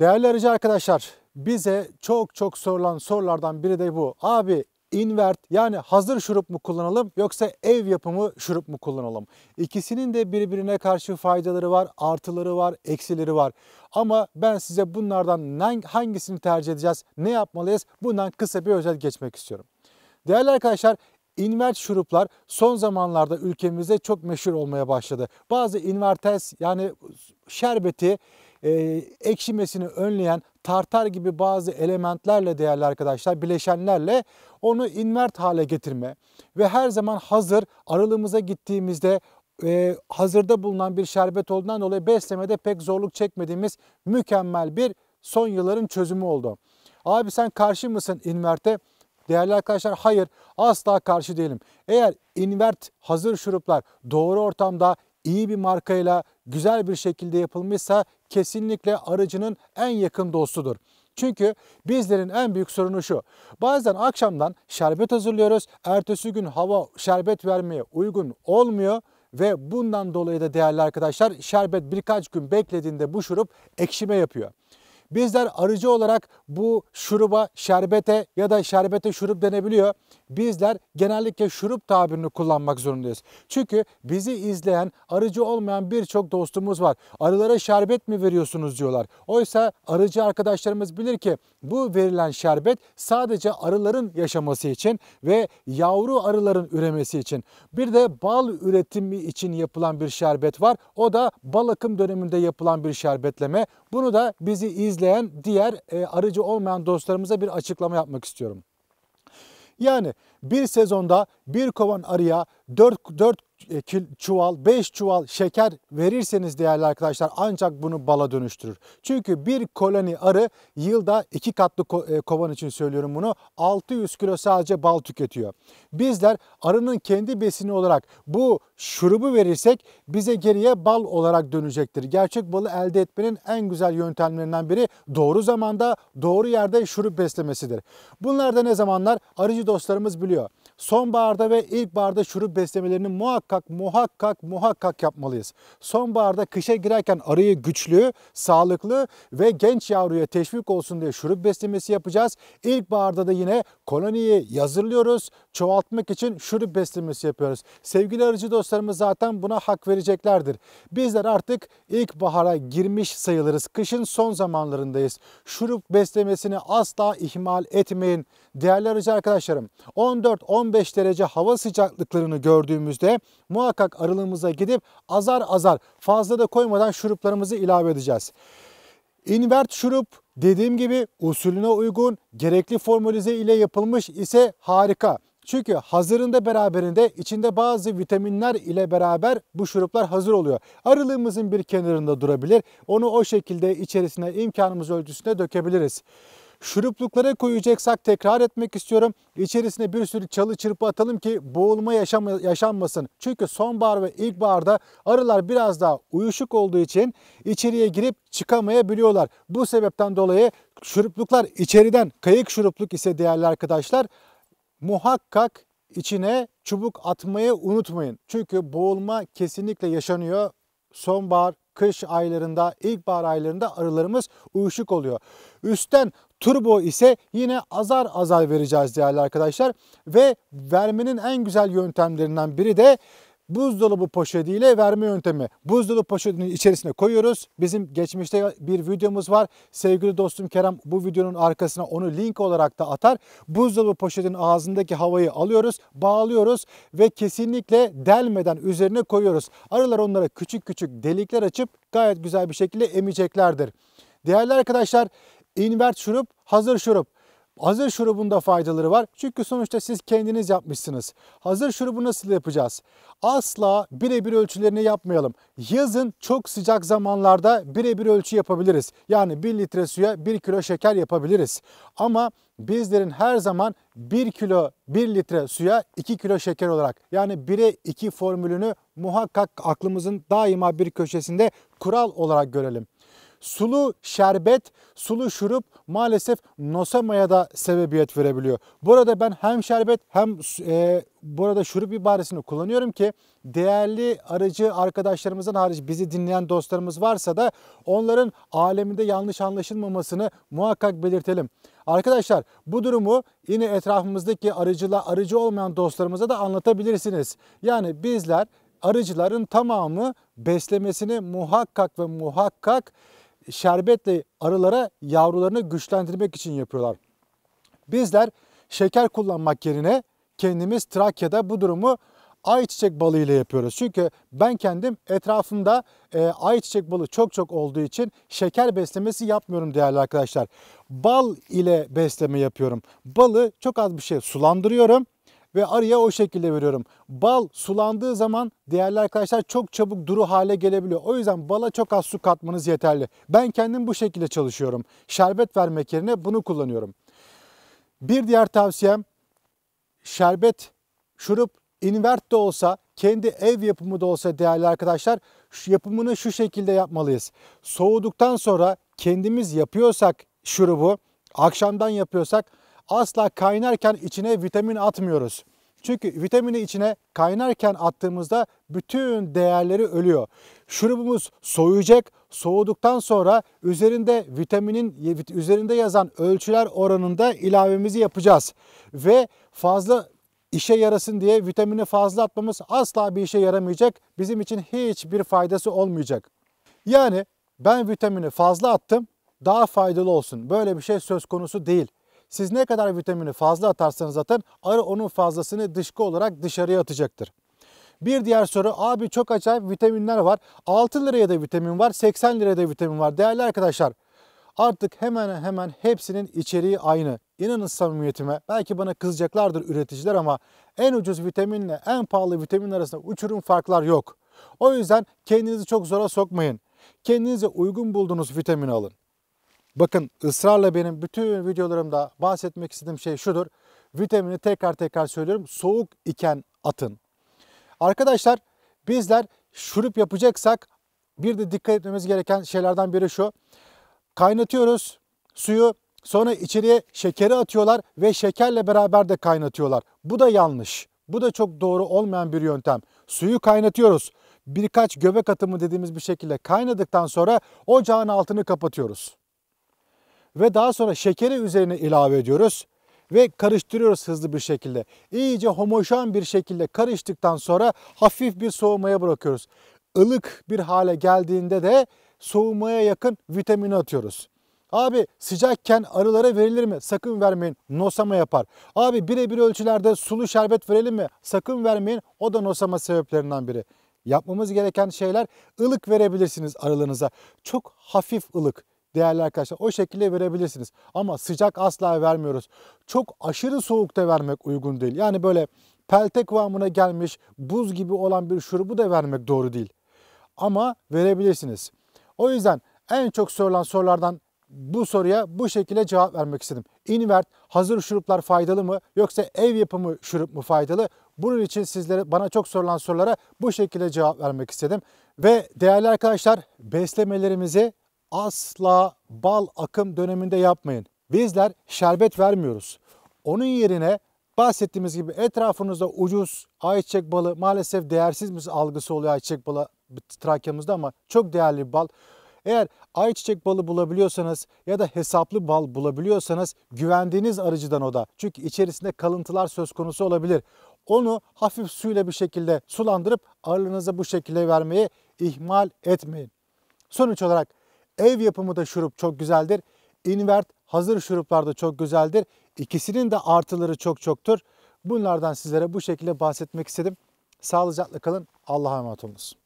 Değerli aracı arkadaşlar bize çok çok sorulan sorulardan biri de bu. Abi invert yani hazır şurup mu kullanalım yoksa ev yapımı şurup mu kullanalım? İkisinin de birbirine karşı faydaları var, artıları var, eksileri var. Ama ben size bunlardan hangisini tercih edeceğiz, ne yapmalıyız bundan kısa bir özet geçmek istiyorum. Değerli arkadaşlar invert şuruplar son zamanlarda ülkemizde çok meşhur olmaya başladı. Bazı invertes yani şerbeti e, ekşimesini önleyen tartar gibi bazı elementlerle değerli arkadaşlar bileşenlerle onu invert hale getirme ve her zaman hazır aralığımıza gittiğimizde e, hazırda bulunan bir şerbet olduğundan dolayı beslemede pek zorluk çekmediğimiz mükemmel bir son yılların çözümü oldu. Abi sen karşı mısın inverte? Değerli arkadaşlar hayır asla karşı değilim. Eğer invert hazır şuruplar doğru ortamda iyi bir markayla güzel bir şekilde yapılmışsa kesinlikle aracının en yakın dostudur. Çünkü bizlerin en büyük sorunu şu. Bazen akşamdan şerbet hazırlıyoruz. Ertesi gün hava şerbet vermeye uygun olmuyor ve bundan dolayı da değerli arkadaşlar şerbet birkaç gün beklediğinde bu şurup ekşime yapıyor. Bizler arıcı olarak bu şuruba şerbete ya da şerbete şurup denebiliyor bizler genellikle şurup tabirini kullanmak zorundayız. Çünkü bizi izleyen arıcı olmayan birçok dostumuz var. Arılara şerbet mi veriyorsunuz diyorlar. Oysa arıcı arkadaşlarımız bilir ki bu verilen şerbet sadece arıların yaşaması için ve yavru arıların üremesi için. Bir de bal üretimi için yapılan bir şerbet var. O da bal akım döneminde yapılan bir şerbetleme. Bunu da bizi izleyen diğer e, arıcı olmayan dostlarımıza bir açıklama yapmak istiyorum. Yani bir sezonda bir kovan arıya 4, 4 e, çuval, 5 çuval şeker verirseniz değerli arkadaşlar ancak bunu bala dönüştürür. Çünkü bir koloni arı yılda iki katlı e, kovan için söylüyorum bunu 600 kilo sadece bal tüketiyor. Bizler arının kendi besini olarak bu şurubu verirsek bize geriye bal olarak dönecektir. Gerçek balı elde etmenin en güzel yöntemlerinden biri doğru zamanda doğru yerde şurup beslemesidir. Bunlar da ne zamanlar arıcı dostlarımız biliyor. Sonbaharda ve ilkbaharda şurup beslemelerini muhakkak muhakkak muhakkak yapmalıyız. Sonbaharda kışa girerken arıyı güçlü, sağlıklı ve genç yavruya teşvik olsun diye şurup beslemesi yapacağız. İlkbaharda da yine koloniyi hazırlıyoruz, Çoğaltmak için şurup beslemesi yapıyoruz. Sevgili arıcı dostlarımız zaten buna hak vereceklerdir. Bizler artık ilkbahara girmiş sayılırız. Kışın son zamanlarındayız. Şurup beslemesini asla ihmal etmeyin. Değerli arıcı arkadaşlarım 14-15 15 derece hava sıcaklıklarını gördüğümüzde muhakkak arılığımıza gidip azar azar fazla da koymadan şuruplarımızı ilave edeceğiz. Invert şurup dediğim gibi usulüne uygun gerekli formülize ile yapılmış ise harika. Çünkü hazırında beraberinde içinde bazı vitaminler ile beraber bu şuruplar hazır oluyor. Arılığımızın bir kenarında durabilir. Onu o şekilde içerisine imkanımız ölçüsünde dökebiliriz. Şurupluklara koyacaksak tekrar etmek istiyorum. İçerisine bir sürü çalı çırpı atalım ki boğulma yaşam yaşanmasın. Çünkü sonbahar ve ilkbaharda arılar biraz daha uyuşuk olduğu için içeriye girip çıkamayabiliyorlar. Bu sebepten dolayı şurupluklar içeriden kayık şurupluk ise değerli arkadaşlar muhakkak içine çubuk atmayı unutmayın. Çünkü boğulma kesinlikle yaşanıyor. Sonbahar, kış aylarında, ilkbahar aylarında arılarımız uyuşuk oluyor. Üstten Turbo ise yine azar azar vereceğiz değerli arkadaşlar. Ve vermenin en güzel yöntemlerinden biri de buzdolabı poşetiyle verme yöntemi. Buzdolabı poşetinin içerisine koyuyoruz. Bizim geçmişte bir videomuz var. Sevgili dostum Kerem bu videonun arkasına onu link olarak da atar. Buzdolabı poşetinin ağzındaki havayı alıyoruz, bağlıyoruz ve kesinlikle delmeden üzerine koyuyoruz. Aralar onlara küçük küçük delikler açıp gayet güzel bir şekilde emeceklerdir. Değerli arkadaşlar invert şurup, hazır şurup. Hazır şurubun da faydaları var. Çünkü sonuçta siz kendiniz yapmışsınız. Hazır şurubu nasıl yapacağız? Asla birebir ölçülerini yapmayalım. Yazın çok sıcak zamanlarda birebir ölçü yapabiliriz. Yani 1 litre suya 1 kilo şeker yapabiliriz. Ama bizlerin her zaman 1 kilo 1 litre suya 2 kilo şeker olarak yani 1'e 2 formülünü muhakkak aklımızın daima bir köşesinde kural olarak görelim sulu şerbet, sulu şurup maalesef nosemaya da sebebiyet verebiliyor. Burada ben hem şerbet hem e, burada şurup ibaresini kullanıyorum ki değerli aracı arkadaşlarımızın hariç bizi dinleyen dostlarımız varsa da onların aleminde yanlış anlaşılmamasını muhakkak belirtelim. Arkadaşlar bu durumu yine etrafımızdaki arıcıla, arıcı olmayan dostlarımıza da anlatabilirsiniz. Yani bizler arıcıların tamamı beslemesini muhakkak ve muhakkak şerbetle arılara yavrularını güçlendirmek için yapıyorlar. Bizler şeker kullanmak yerine kendimiz Trakya'da bu durumu ayçiçek balı yapıyoruz. Çünkü ben kendim etrafımda e, ayçiçek balı çok çok olduğu için şeker beslemesi yapmıyorum değerli arkadaşlar. Bal ile besleme yapıyorum. Balı çok az bir şey sulandırıyorum ve arıya o şekilde veriyorum. Bal sulandığı zaman değerli arkadaşlar çok çabuk duru hale gelebiliyor. O yüzden bala çok az su katmanız yeterli. Ben kendim bu şekilde çalışıyorum. Şerbet vermek yerine bunu kullanıyorum. Bir diğer tavsiyem şerbet, şurup, invert de olsa kendi ev yapımı da olsa değerli arkadaşlar şu yapımını şu şekilde yapmalıyız. Soğuduktan sonra kendimiz yapıyorsak şurubu akşamdan yapıyorsak asla kaynarken içine vitamin atmıyoruz. Çünkü vitamini içine kaynarken attığımızda bütün değerleri ölüyor. Şurubumuz soğuyacak. Soğuduktan sonra üzerinde vitaminin üzerinde yazan ölçüler oranında ilavemizi yapacağız. Ve fazla işe yarasın diye vitamini fazla atmamız asla bir işe yaramayacak. Bizim için hiçbir faydası olmayacak. Yani ben vitamini fazla attım daha faydalı olsun. Böyle bir şey söz konusu değil. Siz ne kadar vitamini fazla atarsanız zaten arı onun fazlasını dışkı olarak dışarıya atacaktır. Bir diğer soru abi çok acayip vitaminler var. 6 liraya da vitamin var 80 liraya da vitamin var. Değerli arkadaşlar artık hemen hemen hepsinin içeriği aynı. İnanın samimiyetime belki bana kızacaklardır üreticiler ama en ucuz vitaminle en pahalı vitamin arasında uçurum farklar yok. O yüzden kendinizi çok zora sokmayın. Kendinize uygun bulduğunuz vitamini alın. Bakın ısrarla benim bütün videolarımda bahsetmek istediğim şey şudur. Vitamini tekrar tekrar söylüyorum. Soğuk iken atın. Arkadaşlar bizler şurup yapacaksak bir de dikkat etmemiz gereken şeylerden biri şu. Kaynatıyoruz suyu sonra içeriye şekeri atıyorlar ve şekerle beraber de kaynatıyorlar. Bu da yanlış. Bu da çok doğru olmayan bir yöntem. Suyu kaynatıyoruz. Birkaç göbek atımı dediğimiz bir şekilde kaynadıktan sonra ocağın altını kapatıyoruz ve daha sonra şekeri üzerine ilave ediyoruz ve karıştırıyoruz hızlı bir şekilde. İyice homojen bir şekilde karıştıktan sonra hafif bir soğumaya bırakıyoruz. Ilık bir hale geldiğinde de soğumaya yakın vitamini atıyoruz. Abi sıcakken arılara verilir mi? Sakın vermeyin. Nosama yapar. Abi birebir ölçülerde sulu şerbet verelim mi? Sakın vermeyin. O da nosama sebeplerinden biri. Yapmamız gereken şeyler ılık verebilirsiniz arılarınıza. Çok hafif ılık değerli arkadaşlar. O şekilde verebilirsiniz. Ama sıcak asla vermiyoruz. Çok aşırı soğukta vermek uygun değil. Yani böyle pelte kıvamına gelmiş buz gibi olan bir şurubu da vermek doğru değil. Ama verebilirsiniz. O yüzden en çok sorulan sorulardan bu soruya bu şekilde cevap vermek istedim. Invert hazır şuruplar faydalı mı yoksa ev yapımı şurup mu faydalı? Bunun için sizlere bana çok sorulan sorulara bu şekilde cevap vermek istedim. Ve değerli arkadaşlar beslemelerimizi asla bal akım döneminde yapmayın. Bizler şerbet vermiyoruz. Onun yerine bahsettiğimiz gibi etrafınızda ucuz ayçiçek balı maalesef değersiz bir algısı oluyor ayçiçek balı Trakya'mızda ama çok değerli bir bal. Eğer ayçiçek balı bulabiliyorsanız ya da hesaplı bal bulabiliyorsanız güvendiğiniz arıcıdan o da. Çünkü içerisinde kalıntılar söz konusu olabilir. Onu hafif suyla bir şekilde sulandırıp arılarınıza bu şekilde vermeyi ihmal etmeyin. Sonuç olarak Ev yapımı da şurup çok güzeldir. Invert hazır şuruplar da çok güzeldir. İkisinin de artıları çok çoktur. Bunlardan sizlere bu şekilde bahsetmek istedim. Sağlıcakla kalın. Allah'a emanet olunuz.